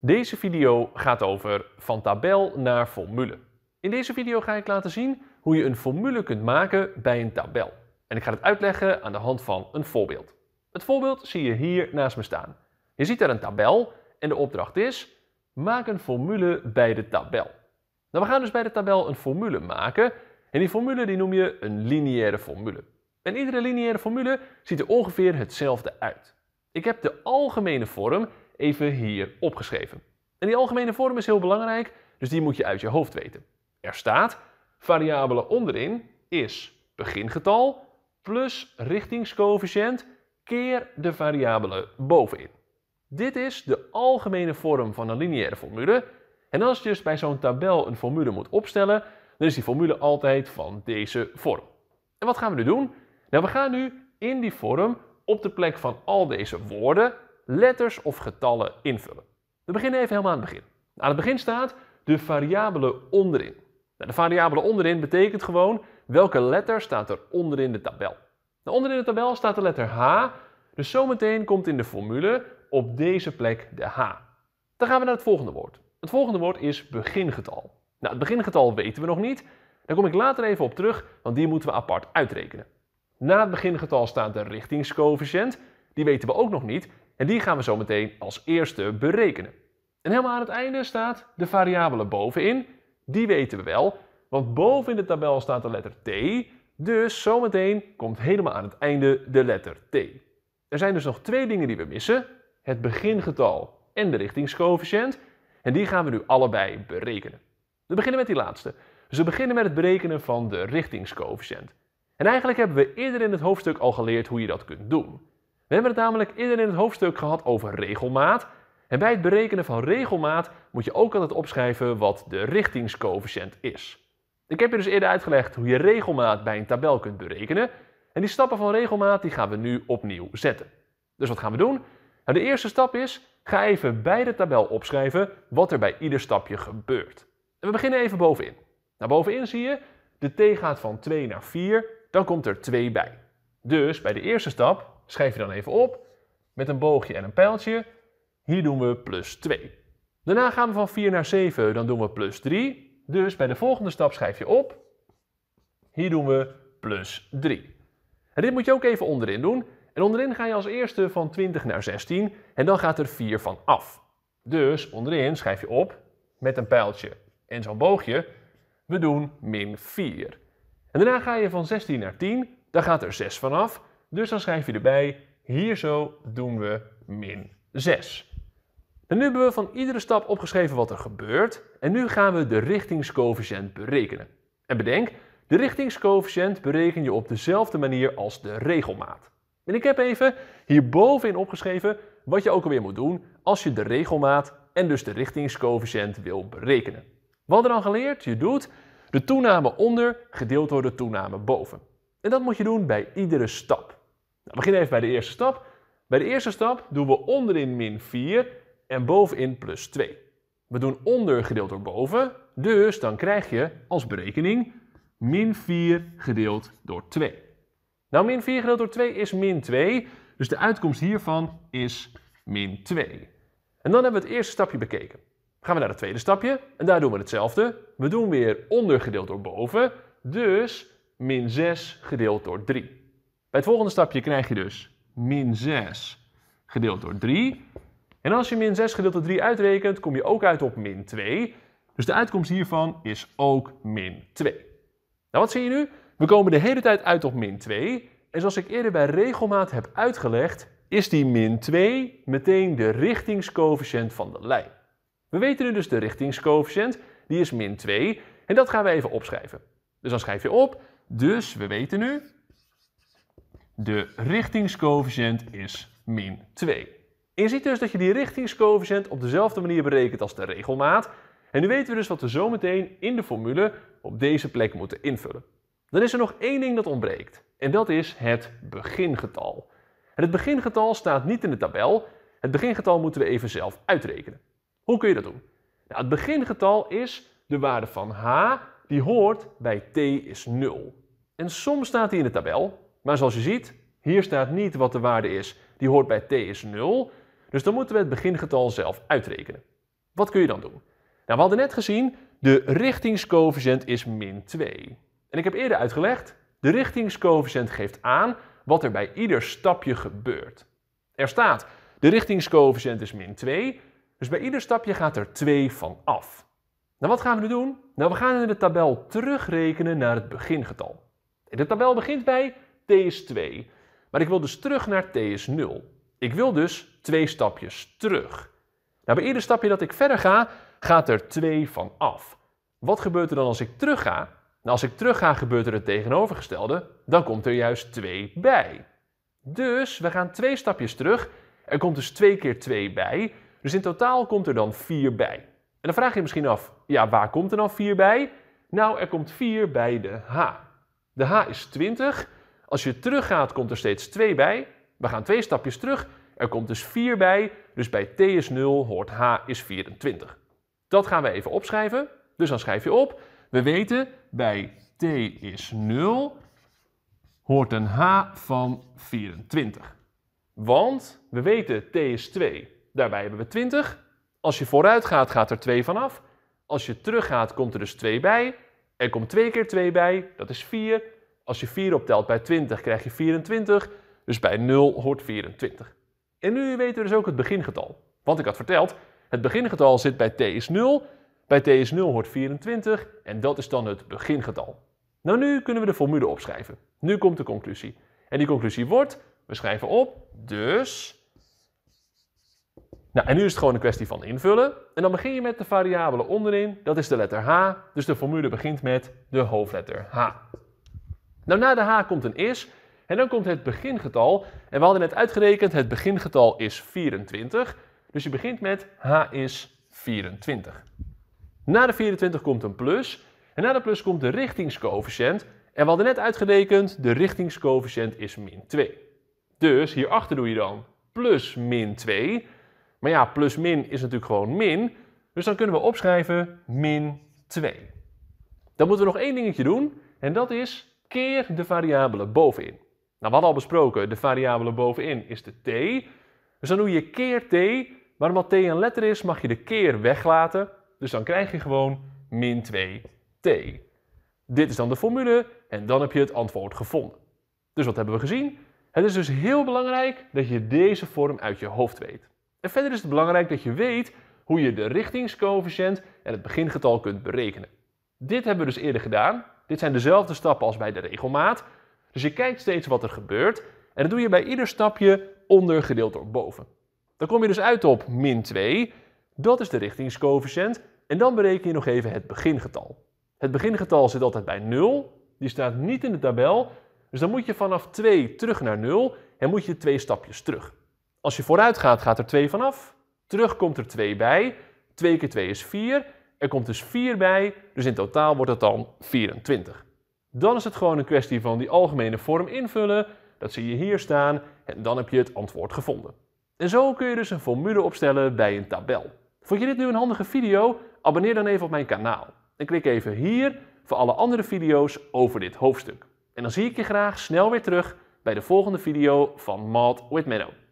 Deze video gaat over van tabel naar formule. In deze video ga ik laten zien hoe je een formule kunt maken bij een tabel. En ik ga het uitleggen aan de hand van een voorbeeld. Het voorbeeld zie je hier naast me staan. Je ziet daar een tabel en de opdracht is maak een formule bij de tabel. Nou, we gaan dus bij de tabel een formule maken en die formule die noem je een lineaire formule. En iedere lineaire formule ziet er ongeveer hetzelfde uit. Ik heb de algemene vorm even hier opgeschreven. En die algemene vorm is heel belangrijk, dus die moet je uit je hoofd weten. Er staat, variabele onderin is begingetal plus richtingscoëfficiënt keer de variabele bovenin. Dit is de algemene vorm van een lineaire formule. En als je dus bij zo'n tabel een formule moet opstellen, dan is die formule altijd van deze vorm. En wat gaan we nu doen? Nou, we gaan nu in die vorm op de plek van al deze woorden letters of getallen invullen. We beginnen even helemaal aan het begin. Aan het begin staat de variabele onderin. Nou, de variabele onderin betekent gewoon welke letter staat er onderin de tabel. Nou, onderin de tabel staat de letter H, dus zometeen komt in de formule op deze plek de H. Dan gaan we naar het volgende woord. Het volgende woord is begingetal. Nou, het begingetal weten we nog niet. Daar kom ik later even op terug, want die moeten we apart uitrekenen. Na het begingetal staat de richtingscoëfficiënt. Die weten we ook nog niet en die gaan we zo meteen als eerste berekenen. En helemaal aan het einde staat de variabele bovenin. Die weten we wel, want boven in de tabel staat de letter t. Dus zometeen komt helemaal aan het einde de letter t. Er zijn dus nog twee dingen die we missen. Het begingetal en de richtingscoëfficiënt. En die gaan we nu allebei berekenen. We beginnen met die laatste. Dus we beginnen met het berekenen van de richtingscoëfficiënt. En eigenlijk hebben we eerder in het hoofdstuk al geleerd hoe je dat kunt doen. We hebben het namelijk eerder in het hoofdstuk gehad over regelmaat. En bij het berekenen van regelmaat moet je ook altijd opschrijven wat de richtingscoëfficiënt is. Ik heb je dus eerder uitgelegd hoe je regelmaat bij een tabel kunt berekenen. En die stappen van regelmaat die gaan we nu opnieuw zetten. Dus wat gaan we doen? Nou, de eerste stap is, ga even bij de tabel opschrijven wat er bij ieder stapje gebeurt. En we beginnen even bovenin. Nou, bovenin zie je, de t gaat van 2 naar 4, dan komt er 2 bij. Dus bij de eerste stap Schrijf je dan even op met een boogje en een pijltje. Hier doen we plus 2. Daarna gaan we van 4 naar 7, dan doen we plus 3. Dus bij de volgende stap schrijf je op. Hier doen we plus 3. En dit moet je ook even onderin doen. En onderin ga je als eerste van 20 naar 16 en dan gaat er 4 van af. Dus onderin schrijf je op met een pijltje en zo'n boogje. We doen min 4. En daarna ga je van 16 naar 10, Dan gaat er 6 vanaf. Dus dan schrijf je erbij, hier zo doen we min 6. En nu hebben we van iedere stap opgeschreven wat er gebeurt. En nu gaan we de richtingscoëfficiënt berekenen. En bedenk, de richtingscoëfficiënt bereken je op dezelfde manier als de regelmaat. En ik heb even hierbovenin opgeschreven wat je ook alweer moet doen als je de regelmaat en dus de richtingscoëfficiënt wil berekenen. Wat er dan geleerd? Je doet de toename onder gedeeld door de toename boven. En dat moet je doen bij iedere stap. Nou, beginnen even bij de eerste stap. Bij de eerste stap doen we onderin min 4 en bovenin plus 2. We doen onder gedeeld door boven, dus dan krijg je als berekening min 4 gedeeld door 2. Nou, min 4 gedeeld door 2 is min 2, dus de uitkomst hiervan is min 2. En dan hebben we het eerste stapje bekeken. Gaan we naar het tweede stapje en daar doen we hetzelfde. We doen weer onder gedeeld door boven, dus min 6 gedeeld door 3. Bij het volgende stapje krijg je dus min 6 gedeeld door 3. En als je min 6 gedeeld door 3 uitrekent, kom je ook uit op min 2. Dus de uitkomst hiervan is ook min 2. Nou, wat zie je nu? We komen de hele tijd uit op min 2. En zoals ik eerder bij regelmaat heb uitgelegd, is die min 2 meteen de richtingscoëfficiënt van de lijn. We weten nu dus de richtingscoëfficiënt, die is min 2. En dat gaan we even opschrijven. Dus dan schrijf je op. Dus we weten nu de richtingscoëfficiënt is min 2. je ziet dus dat je die richtingscoëfficiënt op dezelfde manier berekent als de regelmaat. En nu weten we dus wat we zometeen in de formule op deze plek moeten invullen. Dan is er nog één ding dat ontbreekt. En dat is het begingetal. het begingetal staat niet in de tabel. Het begingetal moeten we even zelf uitrekenen. Hoe kun je dat doen? Nou, het begingetal is de waarde van h die hoort bij t is 0. En soms staat die in de tabel, maar zoals je ziet, hier staat niet wat de waarde is. Die hoort bij t is 0. Dus dan moeten we het begingetal zelf uitrekenen. Wat kun je dan doen? Nou, we hadden net gezien, de richtingscoëfficiënt is min 2. En ik heb eerder uitgelegd, de richtingscoëfficiënt geeft aan wat er bij ieder stapje gebeurt. Er staat, de richtingscoëfficiënt is min 2, dus bij ieder stapje gaat er 2 van af. Nou, wat gaan we nu doen? Nou, we gaan in de tabel terugrekenen naar het begingetal. De tabel begint bij T is 2 Maar ik wil dus terug naar T is 0 Ik wil dus 2 stapjes terug. Nou, bij ieder stapje dat ik verder ga, gaat er 2 van af. Wat gebeurt er dan als ik terug ga? Nou, als ik terug ga, gebeurt er het tegenovergestelde. Dan komt er juist 2 bij. Dus we gaan 2 stapjes terug. Er komt dus 2 keer 2 bij. Dus in totaal komt er dan 4 bij. En dan vraag je je misschien af, ja, waar komt er dan 4 bij? Nou, er komt 4 bij de h. De h is 20 als je teruggaat, komt er steeds 2 bij. We gaan twee stapjes terug. Er komt dus 4 bij. Dus bij t is 0 hoort h is 24. Dat gaan we even opschrijven. Dus dan schrijf je op. We weten bij t is 0 hoort een h van 24. Want we weten t is 2. Daarbij hebben we 20. Als je vooruit gaat, gaat er 2 vanaf. Als je teruggaat, komt er dus 2 bij. Er komt 2 keer 2 bij, dat is 4. Als je 4 optelt bij 20 krijg je 24, dus bij 0 hoort 24. En nu weten we dus ook het begingetal. Want ik had verteld, het begingetal zit bij t is 0, bij t is 0 hoort 24 en dat is dan het begingetal. Nou nu kunnen we de formule opschrijven. Nu komt de conclusie. En die conclusie wordt, we schrijven op, dus... Nou, en nu is het gewoon een kwestie van invullen. En dan begin je met de variabele onderin, dat is de letter h. Dus de formule begint met de hoofdletter h. Nou, na de h komt een is en dan komt het begingetal. En we hadden net uitgerekend, het begingetal is 24. Dus je begint met h is 24. Na de 24 komt een plus. En na de plus komt de richtingscoëfficiënt. En we hadden net uitgerekend, de richtingscoëfficiënt is min 2. Dus hierachter doe je dan plus min 2. Maar ja, plus min is natuurlijk gewoon min. Dus dan kunnen we opschrijven min 2. Dan moeten we nog één dingetje doen. En dat is keer de variabele bovenin. Nou, we hadden al besproken, de variabele bovenin is de t. Dus dan doe je keer t, maar omdat t een letter is, mag je de keer weglaten. Dus dan krijg je gewoon min 2t. Dit is dan de formule en dan heb je het antwoord gevonden. Dus wat hebben we gezien? Het is dus heel belangrijk dat je deze vorm uit je hoofd weet. En verder is het belangrijk dat je weet hoe je de richtingscoëfficiënt en het begingetal kunt berekenen. Dit hebben we dus eerder gedaan, dit zijn dezelfde stappen als bij de regelmaat. Dus je kijkt steeds wat er gebeurt. En dat doe je bij ieder stapje onder gedeeld door boven. Dan kom je dus uit op min 2. Dat is de richtingscoëfficiënt. En dan bereken je nog even het begingetal. Het begingetal zit altijd bij 0. Die staat niet in de tabel. Dus dan moet je vanaf 2 terug naar 0 en moet je twee stapjes terug. Als je vooruit gaat, gaat er 2 vanaf. Terug komt er 2 bij. 2 keer 2 is 4. Er komt dus 4 bij, dus in totaal wordt het dan 24. Dan is het gewoon een kwestie van die algemene vorm invullen. Dat zie je hier staan en dan heb je het antwoord gevonden. En zo kun je dus een formule opstellen bij een tabel. Vond je dit nu een handige video? Abonneer dan even op mijn kanaal. En klik even hier voor alle andere video's over dit hoofdstuk. En dan zie ik je graag snel weer terug bij de volgende video van Malt with Menno.